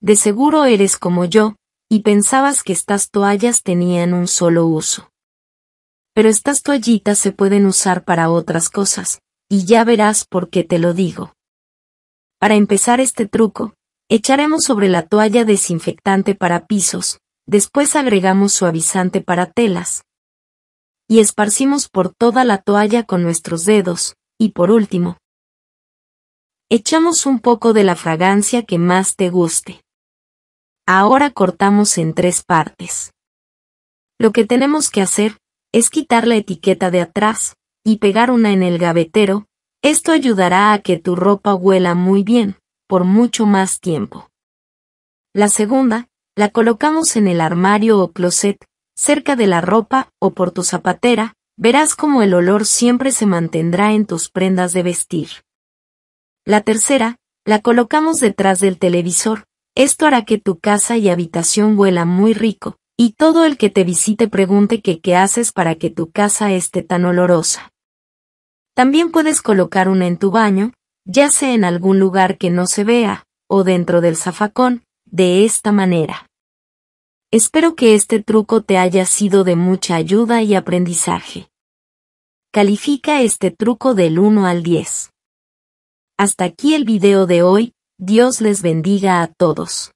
De seguro eres como yo, y pensabas que estas toallas tenían un solo uso. Pero estas toallitas se pueden usar para otras cosas, y ya verás por qué te lo digo. Para empezar este truco, echaremos sobre la toalla desinfectante para pisos, después agregamos suavizante para telas, y esparcimos por toda la toalla con nuestros dedos, y por último, echamos un poco de la fragancia que más te guste. Ahora cortamos en tres partes. Lo que tenemos que hacer es quitar la etiqueta de atrás y pegar una en el gavetero. Esto ayudará a que tu ropa huela muy bien por mucho más tiempo. La segunda, la colocamos en el armario o closet, cerca de la ropa o por tu zapatera, verás como el olor siempre se mantendrá en tus prendas de vestir. La tercera, la colocamos detrás del televisor, esto hará que tu casa y habitación huela muy rico, y todo el que te visite pregunte que qué haces para que tu casa esté tan olorosa. También puedes colocar una en tu baño, ya sea en algún lugar que no se vea, o dentro del zafacón, de esta manera. Espero que este truco te haya sido de mucha ayuda y aprendizaje. Califica este truco del 1 al 10. Hasta aquí el video de hoy, Dios les bendiga a todos.